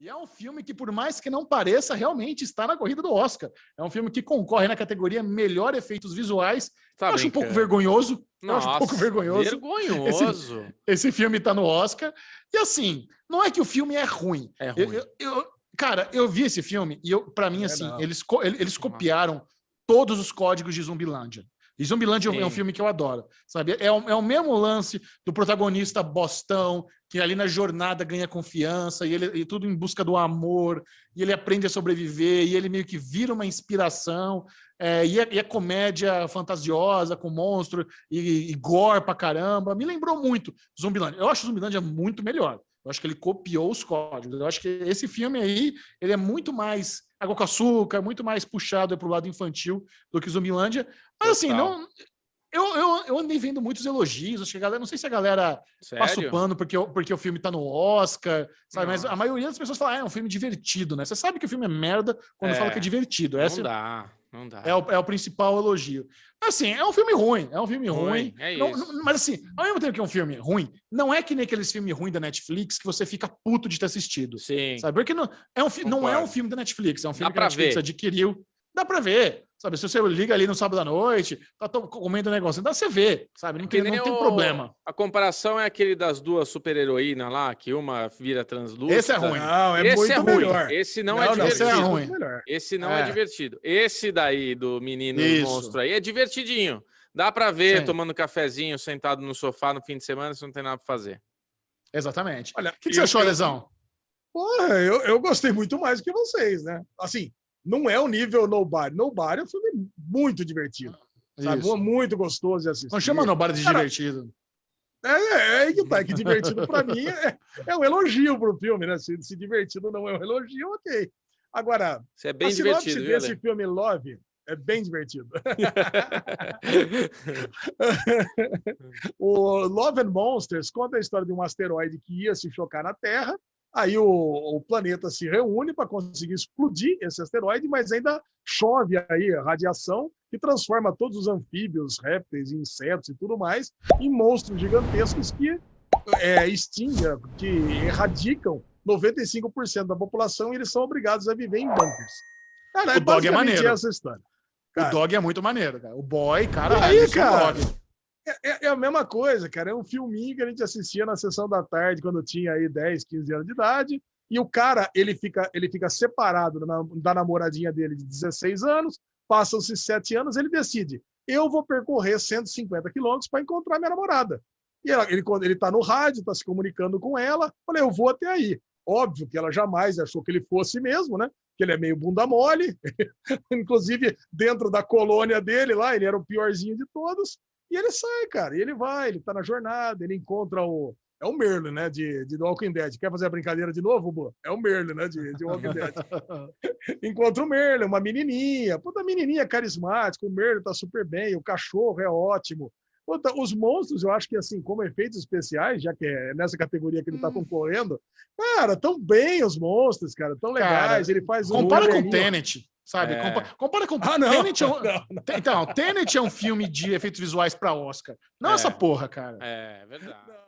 E é um filme que, por mais que não pareça, realmente está na corrida do Oscar. É um filme que concorre na categoria Melhor Efeitos Visuais. Tá eu acho um pouco vergonhoso. Nossa, acho um pouco vergonhoso. Vergonhoso. Esse, esse filme está no Oscar. E assim, não é que o filme é ruim. É ruim. Eu, eu, cara, eu vi esse filme e eu, para mim, é assim, é eles, eles copiaram todos os códigos de Zumbilândia. E Zumbiland é um é filme que eu adoro, sabe? É o, é o mesmo lance do protagonista bostão, que ali na jornada ganha confiança, e ele e tudo em busca do amor, e ele aprende a sobreviver, e ele meio que vira uma inspiração, é, e, é, e, é comédia fantasiosa, com monstro, e, e, gore pra caramba. Me lembrou muito Zumbiland. Eu acho Zumbiland é muito melhor. Eu acho que ele copiou os códigos. Eu acho que esse filme aí, ele é muito mais água com açúcar, muito mais puxado para o lado infantil do que Zumilândia. Mas assim, Total. assim, não, eu, eu, eu andei vendo muitos elogios, acho que a galera, não sei se a galera Sério? passa o pano porque, porque o filme tá no Oscar, sabe? Não. Mas a maioria das pessoas fala, ah, é um filme divertido, né? Você sabe que o filme é merda quando é, fala que é divertido. Essa, não é dá não dá. É o, é o principal elogio. Assim, é um filme ruim, é um filme ruim. ruim. É não, não, mas assim, ao mesmo tempo que é um filme ruim, não é que nem aqueles filmes ruins da Netflix que você fica puto de ter assistido. Sim. Sabe? Porque não é um, fi não é um filme da Netflix, é um filme dá que a Netflix ver. adquiriu. Dá pra ver. Sabe, se você liga ali no sábado à noite, tá comendo um negócio, dá você vê, sabe? Não é tem, não tem o... problema. A comparação é aquele das duas super-heroínas lá, que uma vira translúcida. Esse é ruim. Não, é Esse é ruim. Melhor. Esse não, não é não, divertido. Esse é ruim. É esse não é. é divertido. Esse daí do menino Isso. monstro aí é divertidinho. Dá para ver Sim. tomando cafezinho, sentado no sofá no fim de semana, se não tem nada para fazer. Exatamente. Olha, o que, que você achou, eu... Lesão? Porra, eu, eu gostei muito mais do que vocês, né? Assim, não é o nível Nobody. Nobody é um filme muito divertido. Sabe? É muito gostoso de assistir. Não chama Nobody de Cara, divertido. É, é, é que tá, é que divertido para mim é, é, um elogio pro filme, né? Se, se, divertido não é um elogio, ok. Agora, Você é bem a sinopse desse filme Love é bem divertido. o Love and Monsters conta a história de um asteroide que ia se chocar na Terra Aí o, o planeta se reúne para conseguir explodir esse asteroide, mas ainda chove aí a radiação que transforma todos os anfíbios, répteis, insetos e tudo mais em monstros gigantescos que é, extinguem, que erradicam 95% da população e eles são obrigados a viver em bunkers. Cara, o é dog é maneiro. Cara, o dog é muito maneiro, cara. O boy, cara, aí, é cara. Dog. É, é, é, a mesma coisa, cara. É um filminho que a gente assistia na sessão da tarde, quando tinha aí 10, 15 anos de idade. E o cara, ele fica, ele fica separado da, da namoradinha dele de 16 anos. Passam-se 7 anos, ele decide: eu vou percorrer 150 quilômetros para encontrar minha namorada. E ela, ele quando ele está no rádio, está se comunicando com ela, falei, eu vou até aí. Óbvio que ela jamais achou que ele fosse mesmo, né? Que ele é meio bunda mole. Inclusive, dentro da colônia dele lá, ele era o piorzinho de todos. E ele sai, cara, e ele vai, ele tá na jornada, ele encontra o. É o Merlin, né? De, de The Walking Dead. Quer fazer a brincadeira de novo, Bo? É o Merlin, né? De, de Walking Dead. encontra o Merlin, uma menininha. Puta menininha carismática. O Merlin tá super bem. O cachorro é ótimo. Então, os monstros, eu acho que, assim, como efeitos especiais, já que é nessa categoria que ele está hum. concorrendo, cara, tão bem os monstros, cara, tão legais. Cara, ele faz Compara com o Tenet, sabe? É. Compara, compara, com. Ah, não. Tenet é um... não, não. Então, Tenet é um filme de efeitos visuais para Oscar. Não é. essa porra, cara. É, é verdade. Não.